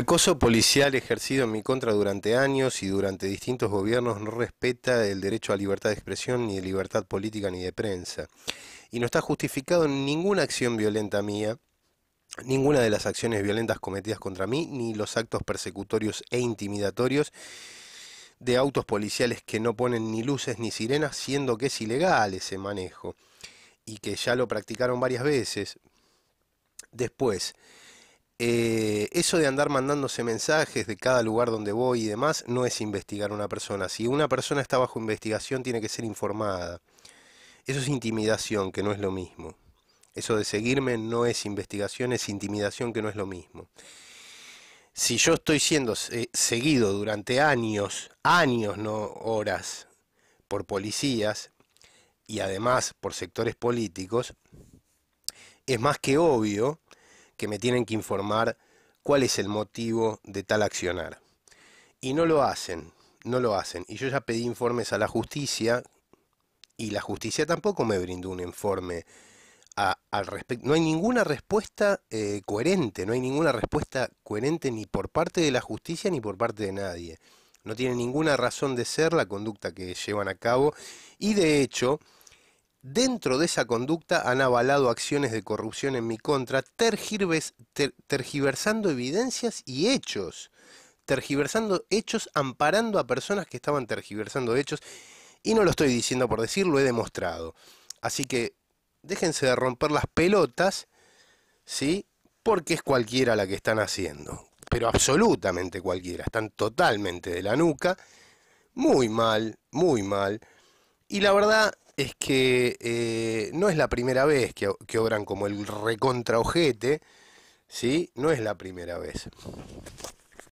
acoso policial ejercido en mi contra durante años y durante distintos gobiernos no respeta el derecho a libertad de expresión, ni de libertad política, ni de prensa. Y no está justificado en ninguna acción violenta mía, ninguna de las acciones violentas cometidas contra mí, ni los actos persecutorios e intimidatorios de autos policiales que no ponen ni luces ni sirenas, siendo que es ilegal ese manejo y que ya lo practicaron varias veces. Después, eh, eso de andar mandándose mensajes de cada lugar donde voy y demás no es investigar a una persona. Si una persona está bajo investigación tiene que ser informada. Eso es intimidación, que no es lo mismo. Eso de seguirme no es investigación, es intimidación, que no es lo mismo. Si yo estoy siendo eh, seguido durante años, años, no horas, por policías y además por sectores políticos, es más que obvio que me tienen que informar cuál es el motivo de tal accionar. Y no lo hacen, no lo hacen. Y yo ya pedí informes a la justicia y la justicia tampoco me brindó un informe al respecto. No hay ninguna respuesta eh, coherente, no hay ninguna respuesta coherente ni por parte de la justicia ni por parte de nadie. No tiene ninguna razón de ser la conducta que llevan a cabo y de hecho Dentro de esa conducta han avalado acciones de corrupción en mi contra, tergiversando evidencias y hechos, tergiversando hechos, amparando a personas que estaban tergiversando hechos, y no lo estoy diciendo por decir, lo he demostrado. Así que déjense de romper las pelotas, ¿sí? Porque es cualquiera la que están haciendo, pero absolutamente cualquiera, están totalmente de la nuca, muy mal, muy mal. Y la verdad, es que eh, no es la primera vez que, que obran como el recontraojete, ¿sí? No es la primera vez.